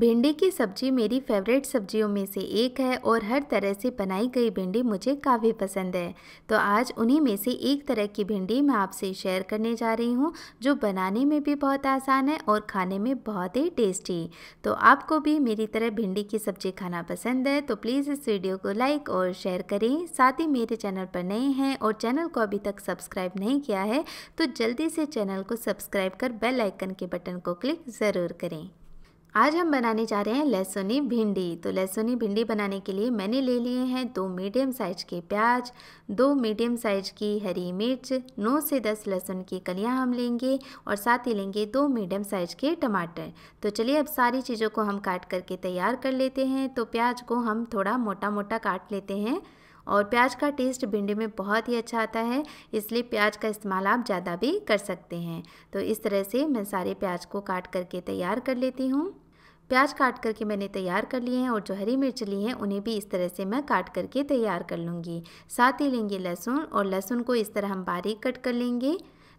भिंडी की सब्जी मेरी फेवरेट सब्जियों में से एक है और हर तरह से बनाई गई भिंडी मुझे काफ़ी पसंद है तो आज उन्हीं में से एक तरह की भिंडी मैं आपसे शेयर करने जा रही हूँ जो बनाने में भी बहुत आसान है और खाने में बहुत ही टेस्टी तो आपको भी मेरी तरह भिंडी की सब्जी खाना पसंद है तो प्लीज़ इस वीडियो को लाइक और शेयर करें साथ ही मेरे चैनल पर नए हैं और चैनल को अभी तक सब्सक्राइब नहीं किया है तो जल्दी से चैनल को सब्सक्राइब कर बेल आइकन के बटन को क्लिक ज़रूर करें आज हम बनाने जा रहे हैं लहसुनी भिंडी तो लहसुनी भिंडी बनाने के लिए मैंने ले लिए हैं दो मीडियम साइज के प्याज दो मीडियम साइज की हरी मिर्च नौ से दस लहसुन की कलियां हम लेंगे और साथ ही लेंगे दो मीडियम साइज के टमाटर तो चलिए अब सारी चीज़ों को हम काट करके तैयार कर लेते हैं तो प्याज को हम थोड़ा मोटा मोटा काट लेते हैं और प्याज का टेस्ट भिंडी में बहुत ही अच्छा आता है इसलिए प्याज का इस्तेमाल आप ज़्यादा भी कर सकते हैं तो इस तरह से मैं सारे प्याज को काट करके तैयार कर लेती हूँ प्याज काट करके मैंने तैयार कर लिए हैं और जो हरी मिर्च ली हैं उन्हें भी इस तरह से मैं काट करके तैयार कर लूँगी साथ ही लेंगे लहसुन और लहसुन को इस तरह हम बारीक कट कर लेंगे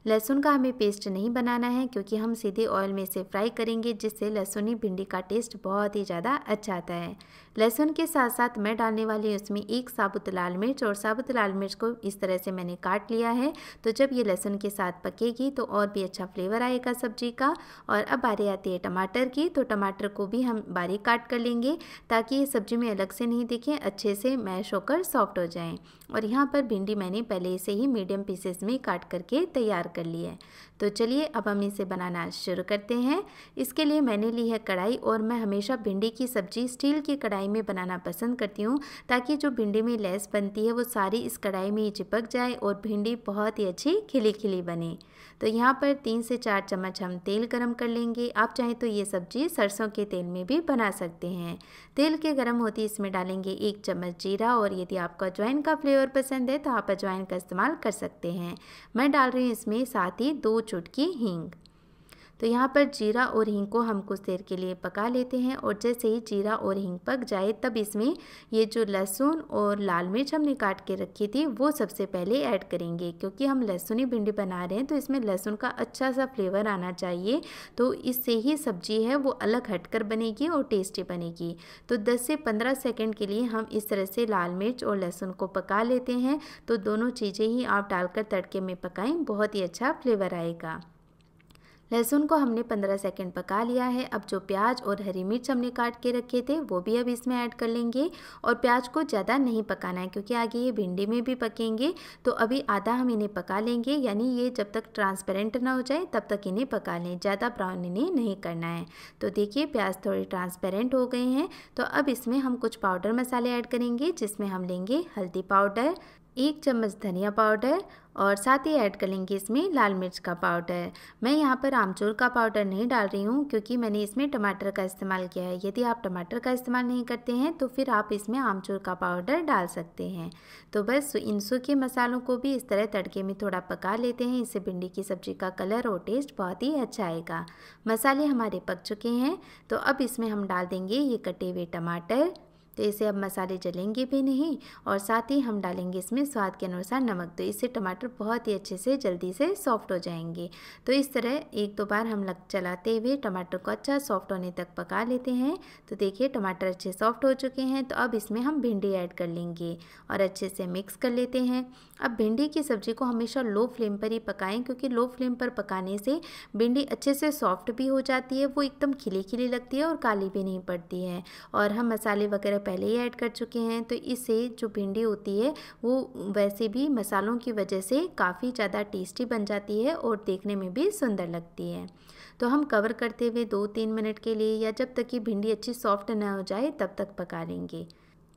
लहसुन का हमें पेस्ट नहीं बनाना है क्योंकि हम सीधे ऑयल में से फ्राई करेंगे जिससे लहसुनी भिंडी का टेस्ट बहुत ही ज़्यादा अच्छा आता है लहसुन के साथ साथ मैं डालने वाली हूँ उसमें एक साबुत लाल मिर्च और साबुत लाल मिर्च को इस तरह से मैंने काट लिया है तो जब ये लहसुन के साथ पकेगी तो और भी अच्छा फ्लेवर आएगा सब्जी का और अब बारी आती है टमाटर की तो टमाटर को भी हम बारीक काट कर लेंगे ताकि ये सब्जी में अलग से नहीं दिखें अच्छे से मैश होकर सॉफ्ट हो जाएँ और यहाँ पर भिंडी मैंने पहले से ही मीडियम पीसेस में काट करके तैयार तैयार कर लिया है तो चलिए अब हम इसे बनाना शुरू करते हैं इसके लिए मैंने ली है कढ़ाई और मैं हमेशा भिंडी की सब्ज़ी स्टील की कढ़ाई में बनाना पसंद करती हूँ ताकि जो भिंडी में लैस बनती है वो सारी इस कढ़ाई में ही चिपक जाए और भिंडी बहुत ही अच्छी खिली खिली बने तो यहाँ पर तीन से चार चम्मच हम तेल गर्म कर लेंगे आप चाहें तो ये सब्जी सरसों के तेल में भी बना सकते हैं तेल के गर्म होती इसमें डालेंगे एक चम्मच जीरा और यदि आपको अजवाइन का फ्लेवर पसंद है तो आप अजवाइन का इस्तेमाल कर सकते हैं मैं डाल रही हूँ इसमें साथ ही दो चुटकी हींग तो यहाँ पर जीरा और हींग को हम कुछ देर के लिए पका लेते हैं और जैसे ही जीरा और हींग पक जाए तब इसमें ये जो लहसुन और लाल मिर्च हमने काट के रखी थी वो सबसे पहले ऐड करेंगे क्योंकि हम लहसुनी भिंडी बना रहे हैं तो इसमें लहसुन का अच्छा सा फ्लेवर आना चाहिए तो इससे ही सब्जी है वो अलग हटकर बनेगी और टेस्टी बनेगी तो 10 से 15 सेकेंड के लिए हम इस तरह से लाल मिर्च और लहसुन को पका लेते हैं तो दोनों चीज़ें ही आप डालकर तड़के में पकाएं बहुत ही अच्छा फ्लेवर आएगा लहसुन को हमने 15 सेकंड पका लिया है अब जो प्याज और हरी मिर्च हमने काट के रखे थे वो भी अब इसमें ऐड कर लेंगे और प्याज को ज़्यादा नहीं पकाना है क्योंकि आगे ये भिंडी में भी पकेंगे तो अभी आधा हम इन्हें पका लेंगे यानी ये जब तक ट्रांसपेरेंट ना हो जाए तब तक इन्हें पका लें ज़्यादा ब्राउन इन्हें नहीं करना है तो देखिए प्याज थोड़े ट्रांसपेरेंट हो गए हैं तो अब इसमें हम कुछ पाउडर मसाले ऐड करेंगे जिसमें हम लेंगे हल्दी पाउडर एक चम्मच धनिया पाउडर और साथ ही ऐड कर लेंगे इसमें लाल मिर्च का पाउडर मैं यहाँ पर आमचूर का पाउडर नहीं डाल रही हूँ क्योंकि मैंने इसमें टमाटर का इस्तेमाल किया है यदि आप टमाटर का इस्तेमाल नहीं करते हैं तो फिर आप इसमें आमचूर का पाउडर डाल सकते हैं तो बस इन सूखे मसालों को भी इस तरह तड़के में थोड़ा पका लेते हैं इससे भिंडी की सब्जी का कलर और टेस्ट बहुत ही अच्छा आएगा मसाले हमारे पक चुके हैं तो अब इसमें हम डाल देंगे ये कटे हुए टमाटर तो इसे अब मसाले जलेंगे भी नहीं और साथ ही हम डालेंगे इसमें स्वाद के अनुसार नमक तो इससे टमाटर बहुत ही अच्छे से जल्दी से सॉफ्ट हो जाएंगे तो इस तरह एक दो बार हम लग चलाते हुए टमाटर को अच्छा सॉफ्ट होने तक पका लेते हैं तो देखिए टमाटर अच्छे सॉफ्ट हो चुके हैं तो अब इसमें हम भिंडी ऐड कर लेंगे और अच्छे से मिक्स कर लेते हैं अब भिंडी की सब्ज़ी को हमेशा लो फ्लेम पर ही पकाएं क्योंकि लो फ्लेम पर पकाने से भिंडी अच्छे से सॉफ्ट भी हो जाती है वो एकदम खिली खिली लगती है और काली भी नहीं पड़ती है और हम मसाले वगैरह पहले ही ऐड कर चुके हैं तो इससे जो भिंडी होती है वो वैसे भी मसालों की वजह से काफ़ी ज़्यादा टेस्टी बन जाती है और देखने में भी सुंदर लगती है तो हम कवर करते हुए दो तीन मिनट के लिए या जब तक कि भिंडी अच्छी सॉफ्ट ना हो जाए तब तक पका लेंगे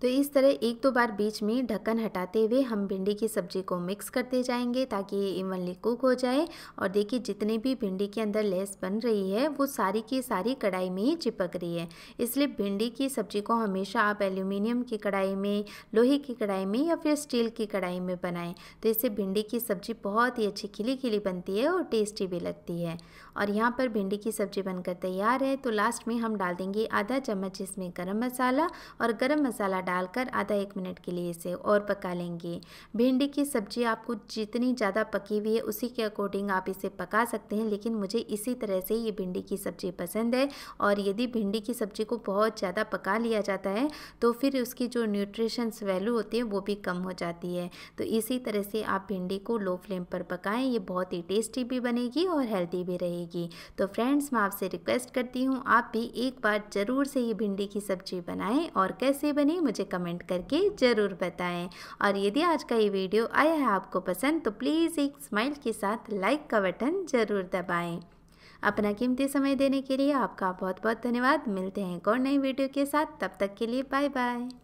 तो इस तरह एक दो बार बीच में ढक्कन हटाते हुए हम भिंडी की सब्ज़ी को मिक्स करते जाएंगे ताकि ये इवनली कुक हो जाए और देखिए जितनी भी भिंडी के अंदर लेस बन रही है वो सारी की सारी कढ़ाई में ही चिपक रही है इसलिए भिंडी की सब्ज़ी को हमेशा आप एल्यूमिनियम की कढ़ाई में लोहे की कढ़ाई में या फिर स्टील की कढ़ाई में बनाएं तो इससे भिंडी की सब्ज़ी बहुत ही अच्छी खिली खिली बनती है और टेस्टी भी लगती है और यहाँ पर भिंडी की सब्ज़ी बनकर तैयार है तो लास्ट में हम डाल देंगे आधा चम्मच इसमें गर्म मसाला और गर्म मसाला डालकर आधा एक मिनट के लिए इसे और पका लेंगे भिंडी की सब्जी आपको जितनी ज़्यादा पकी हुई है उसी के अकॉर्डिंग आप इसे पका सकते हैं लेकिन मुझे इसी तरह से ये भिंडी की सब्जी पसंद है और यदि भिंडी की सब्जी को बहुत ज़्यादा पका लिया जाता है तो फिर उसकी जो न्यूट्रिशंस वैल्यू होती है वो भी कम हो जाती है तो इसी तरह से आप भिंडी को लो फ्लेम पर पकाएं ये बहुत ही टेस्टी भी बनेगी और हेल्दी भी रहेगी तो फ्रेंड्स मैं आपसे रिक्वेस्ट करती हूँ आप भी एक बार ज़रूर से ये भिंडी की सब्जी बनाएं और कैसे बने मुझे मुझे कमेंट करके ज़रूर बताएं और यदि आज का ये वीडियो आया है आपको पसंद तो प्लीज़ एक स्माइल के साथ लाइक का बटन ज़रूर दबाएं अपना कीमती समय देने के लिए आपका बहुत बहुत धन्यवाद मिलते हैं एक और नई वीडियो के साथ तब तक के लिए बाय बाय